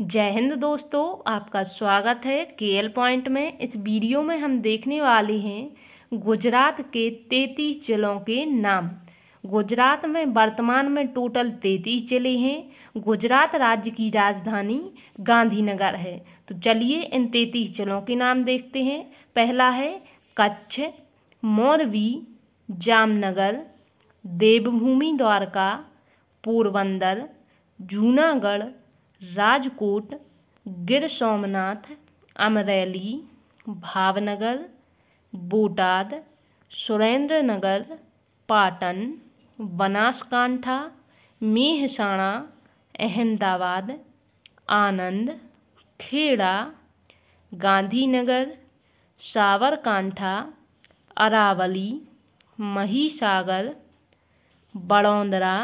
जय हिंद दोस्तों आपका स्वागत है केएल पॉइंट में इस वीडियो में हम देखने वाले हैं गुजरात के तैतीस जिलों के नाम गुजरात में वर्तमान में टोटल तैतीस जिले हैं गुजरात राज्य की राजधानी गांधीनगर है तो चलिए इन तैंतीस जिलों के नाम देखते हैं पहला है कच्छ मौरवी जामनगर देवभूमि द्वारका पोरबंदर जूनागढ़ राजकोट गिर सोमनाथ अमरेली भावनगर बोटाद सुरेंद्र नगर पाटन बनासकांठा मेहसाणा अहमदाबाद आनंद खेड़ा गांधीनगर सावरकांठा अरावली महीसागर बड़ौंदरा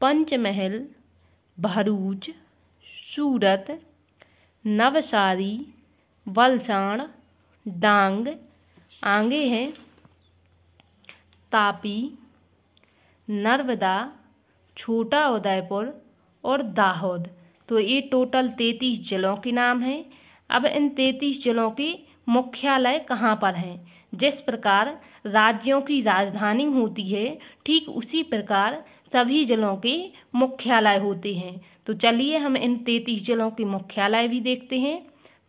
पंचमहल भरूच सूरत नवसारी वलसाण डांग आगे हैं तापी नर्मदा छोटा उदयपुर और दाहोद तो ये टोटल तैतीस जिलों के नाम हैं अब इन तैंतीस जिलों के मुख्यालय कहाँ पर हैं जिस प्रकार राज्यों की राजधानी होती है ठीक उसी प्रकार सभी जिलों के मुख्यालय होते हैं तो चलिए हम इन तैतीस जिलों के मुख्यालय भी देखते हैं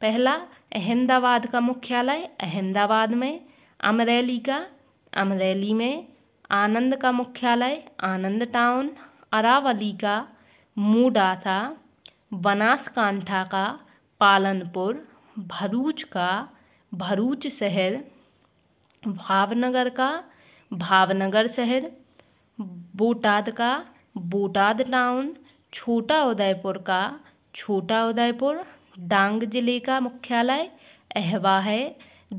पहला अहमदाबाद का मुख्यालय अहमदाबाद में अमरेली का अमरेली में आनंद का मुख्यालय आनंद टाउन अरावली का मूडासा बनासकांठा का पालनपुर भरूच का भरूच शहर भावनगर का भावनगर शहर बोटाद का बोटाद टाउन छोटा उदयपुर का छोटा उदयपुर डांग जिले का मुख्यालय अहवा है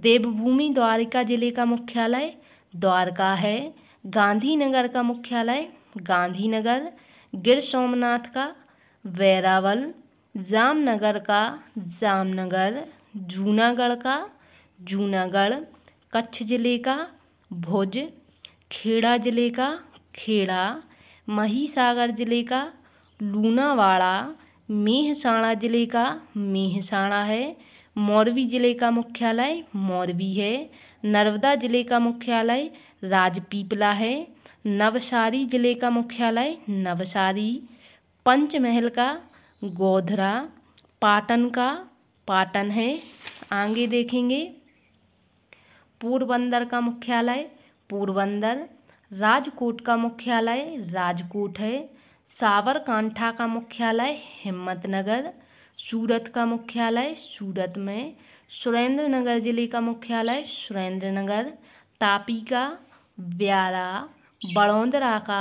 देवभूमि द्वारिका जिले का मुख्यालय द्वारका है गांधीनगर का मुख्यालय गांधीनगर गिर सोमनाथ का वेरावल जामनगर का जामनगर जूनागढ़ का जूनागढ़ कच्छ जिले का भुज खेड़ा जिले का खेड़ा महीसागर ज़िले का लूनावाड़ा मेहसाणा ज़िले का मेहसाणा है मौरवी ज़िले का मुख्यालय मौरवी है नर्मदा ज़िले का मुख्यालय राजपीपला है नवसारी ज़िले का मुख्यालय नवसारी पंचमहल का गोधरा पाटन का पाटन है आगे देखेंगे पोरबंदर का मुख्यालय पोरबंदर राजकोट का मुख्यालय राजकोट है साबरकांठा का मुख्यालय हिम्मतनगर सूरत का मुख्यालय सूरत में सुरेंद्रनगर जिले का मुख्यालय सुरेंद्रनगर तापी का ब्यारा बड़ोंदरा का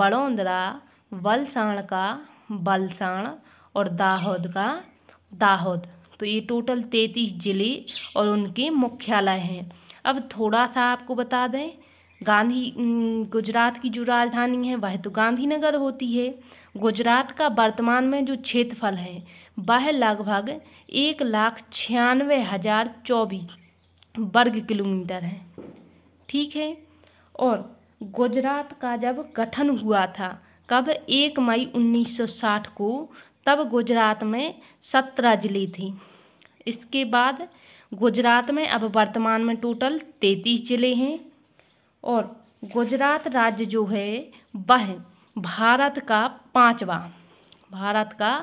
बड़ोंदरा वलसाण का बलसाण और दाहोद का दाहोद तो ये टोटल तैंतीस जिले और उनके मुख्यालय हैं अब थोड़ा सा आपको बता दें गांधी गुजरात की जो राजधानी है वह तो गांधीनगर होती है गुजरात का वर्तमान में जो क्षेत्रफल है वह लगभग एक लाख छियानवे हज़ार चौबीस वर्ग किलोमीटर है ठीक है और गुजरात का जब गठन हुआ था कब एक मई 1960 को तब गुजरात में सत्रह जिले थे इसके बाद गुजरात में अब वर्तमान में टोटल तैंतीस जिले हैं और गुजरात राज्य जो है वह भारत का पांचवा भारत का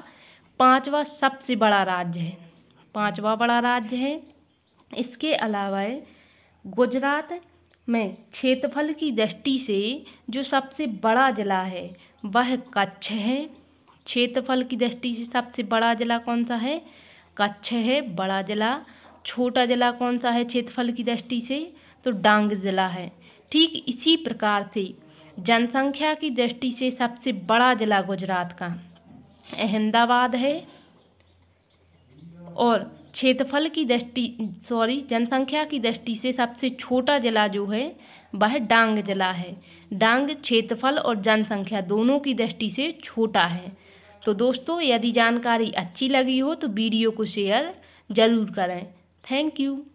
पांचवा सबसे बड़ा राज्य है पांचवा बड़ा राज्य है इसके अलावा गुजरात में क्षेत्रफल की दृष्टि से जो सबसे बड़ा ज़िला है वह कच्छ है क्षेत्रफल की दृष्टि से सबसे बड़ा ज़िला कौन सा है कच्छ है बड़ा ज़िला छोटा ज़िला कौन सा है क्षेत्रफल की दृष्टि से तो डांग ज़िला है ठीक इसी प्रकार से जनसंख्या की दृष्टि से सबसे बड़ा जिला गुजरात का अहमदाबाद है और क्षेत्रफल की दृष्टि सॉरी जनसंख्या की दृष्टि से सबसे छोटा जिला जो है वह डांग जिला है डांग क्षेत्रफल और जनसंख्या दोनों की दृष्टि से छोटा है तो दोस्तों यदि जानकारी अच्छी लगी हो तो वीडियो को शेयर ज़रूर करें थैंक यू